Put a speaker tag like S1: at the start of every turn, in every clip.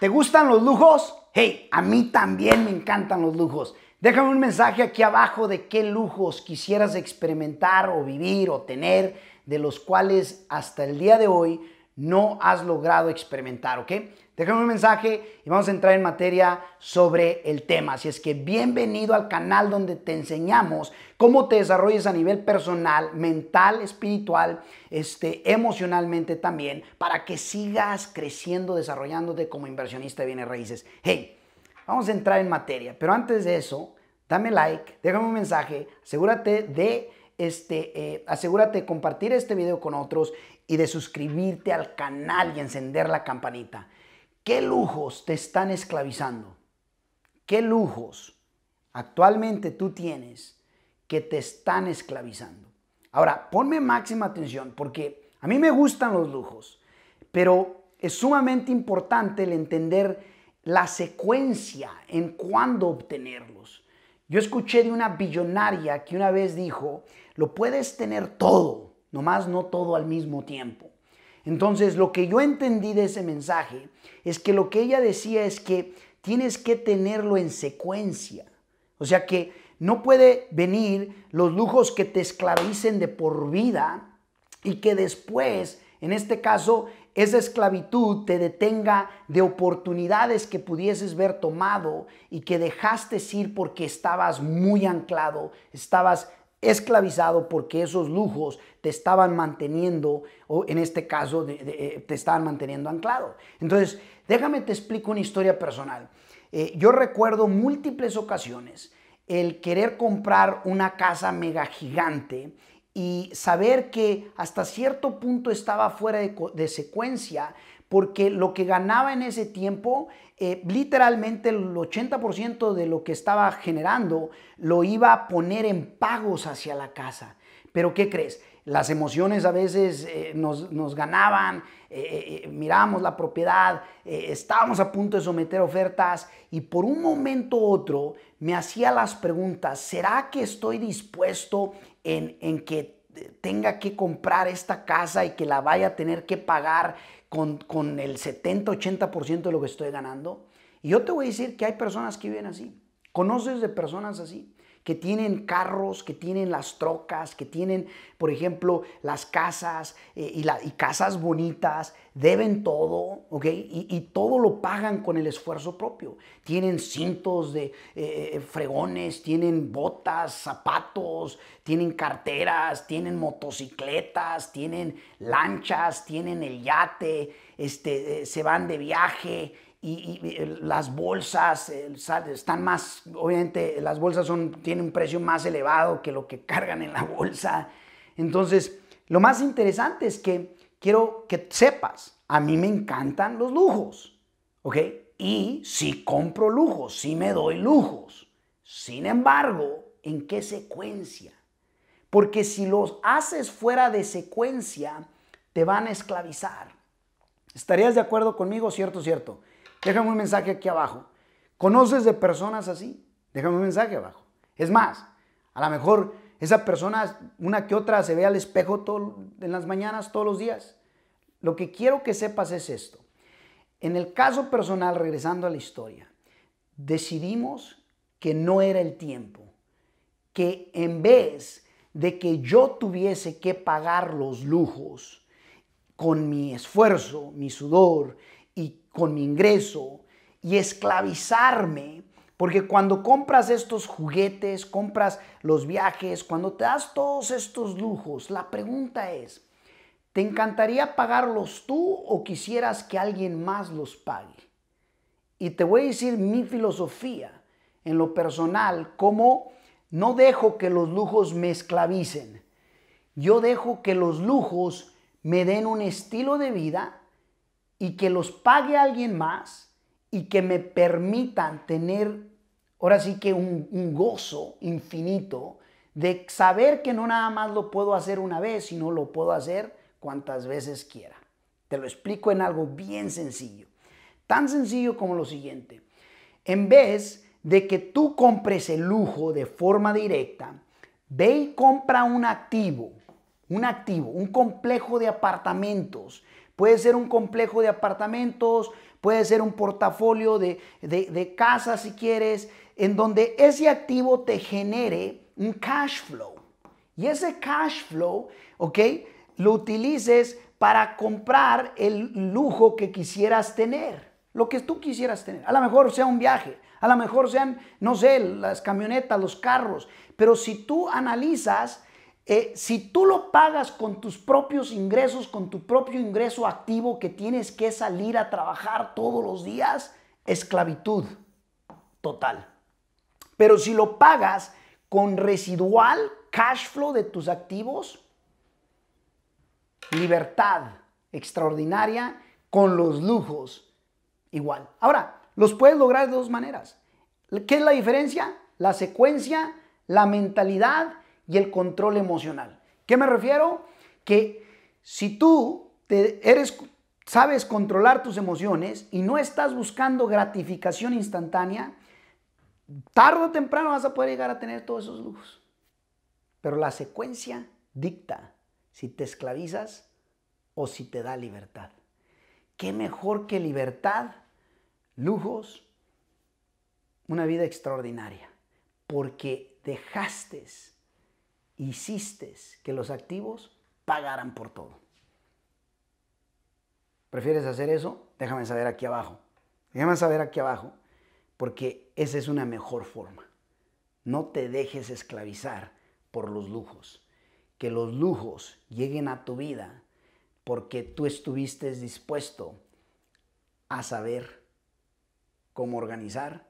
S1: ¿Te gustan los lujos? Hey, a mí también me encantan los lujos. Déjame un mensaje aquí abajo de qué lujos quisieras experimentar o vivir o tener, de los cuales hasta el día de hoy no has logrado experimentar, ¿ok? Déjame un mensaje y vamos a entrar en materia sobre el tema. Así es que bienvenido al canal donde te enseñamos cómo te desarrolles a nivel personal, mental, espiritual, este, emocionalmente también, para que sigas creciendo, desarrollándote como inversionista de bienes raíces. Hey, vamos a entrar en materia, pero antes de eso, dame like, déjame un mensaje, asegúrate de este, eh, asegúrate de compartir este video con otros y de suscribirte al canal y encender la campanita. ¿Qué lujos te están esclavizando? ¿Qué lujos actualmente tú tienes que te están esclavizando? Ahora, ponme máxima atención porque a mí me gustan los lujos, pero es sumamente importante el entender la secuencia en cuándo obtenerlos. Yo escuché de una billonaria que una vez dijo, lo puedes tener todo, nomás no todo al mismo tiempo. Entonces, lo que yo entendí de ese mensaje es que lo que ella decía es que tienes que tenerlo en secuencia. O sea que no puede venir los lujos que te esclavicen de por vida y que después en este caso esa esclavitud te detenga de oportunidades que pudieses ver tomado y que dejaste ir porque estabas muy anclado, estabas esclavizado porque esos lujos te estaban manteniendo, o en este caso eh, te estaban manteniendo anclado. Entonces, déjame te explico una historia personal. Eh, yo recuerdo múltiples ocasiones el querer comprar una casa mega gigante y saber que hasta cierto punto estaba fuera de, secuencia, porque lo que ganaba en ese tiempo, eh, literalmente el 80% de lo que estaba generando, lo iba a poner en pagos hacia la casa. Pero ¿qué crees? Las emociones a veces eh, nos, ganaban, eh, mirábamos la propiedad, estábamos a punto de someter ofertas y por un momento u otro me hacía las preguntas, ¿será que estoy dispuesto en, que tenga que comprar esta casa y que la vaya a tener que pagar con, con el 70-80% de lo que estoy ganando. Y yo te voy a decir que hay personas que viven así. Conoces de personas así que tienen carros, que tienen las trocas, que tienen, por ejemplo, las casas eh, y, casas bonitas, deben todo, ¿ok? Y, todo lo pagan con el esfuerzo propio. Tienen cintos de eh, eh, fregones, tienen botas, zapatos, tienen carteras, tienen motocicletas, tienen lanchas, tienen el yate, este, se van de viaje y, las bolsas están más, obviamente las bolsas son, tienen un precio más elevado que lo que cargan en la bolsa. Entonces, lo más interesante es que quiero que sepas, a mí me encantan los lujos, ¿ok? Y si compro lujos, si me doy lujos. Sin embargo, ¿en qué secuencia? Porque si los haces fuera de secuencia, te van a esclavizar. ¿Estarías de acuerdo conmigo? Cierto, cierto. Déjame un mensaje aquí abajo. ¿Conoces de personas así? Déjame un mensaje abajo. Es más, a lo mejor esa persona, una que otra, se ve al espejo todo, en las mañanas, todos los días. Lo que quiero que sepas es esto. En el caso personal, regresando a la historia, decidimos que no era el tiempo, que en vez de que yo tuviese que pagar los lujos con mi esfuerzo, mi sudor y con mi ingreso y esclavizarme. Porque cuando compras estos juguetes, compras los viajes, cuando te das todos estos lujos, la pregunta es, ¿te encantaría pagarlos tú o quisieras que alguien más los pague? Y te voy a decir mi filosofía en lo personal, cómo no dejo que los lujos me esclavicen. Yo dejo que los lujos me den un estilo de vida y que los pague alguien más y que me permitan tener, ahora sí que un, gozo infinito de saber que no nada más lo puedo hacer una vez, sino lo puedo hacer cuantas veces quiera. Te lo explico en algo bien sencillo. Tan sencillo como lo siguiente. En vez de que tú compres el lujo de forma directa, ve y compra un activo, un activo, un complejo de apartamentos Puede ser un complejo de apartamentos, puede ser un portafolio de, de, casas si quieres, en donde ese activo te genere un cash flow. Y ese cash flow, ¿ok? Lo utilices para comprar el lujo que quisieras tener, lo que tú quisieras tener. A lo mejor sea un viaje, a lo mejor sean, no sé, las camionetas, los carros, pero si tú analizas eh, si tú lo pagas con tus propios ingresos, con tu propio ingreso activo que tienes que salir a trabajar todos los días, esclavitud total. Pero si lo pagas con residual cash flow de tus activos, libertad extraordinaria con los lujos igual. Ahora, los puedes lograr de dos maneras. ¿Qué es la diferencia? La secuencia, la mentalidad y el control emocional. ¿Qué me refiero? Que si tú eres, sabes controlar tus emociones y no estás buscando gratificación instantánea, tarde o temprano vas a poder llegar a tener todos esos lujos. Pero la secuencia dicta si te esclavizas o si te da libertad. ¿Qué mejor que libertad, lujos, una vida extraordinaria? Porque dejaste hiciste que los activos pagaran por todo. ¿Prefieres hacer eso? Déjame saber aquí abajo. Déjame saber aquí abajo, porque esa es una mejor forma. No te dejes esclavizar por los lujos. Que los lujos lleguen a tu vida porque tú estuviste dispuesto a saber cómo organizar,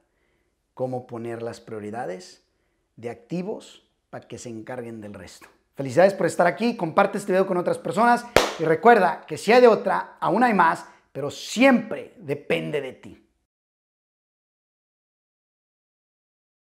S1: cómo poner las prioridades de activos para que se encarguen del resto. Felicidades por estar aquí, comparte este video con otras personas y recuerda que si hay de otra, aún hay más, pero siempre depende de ti.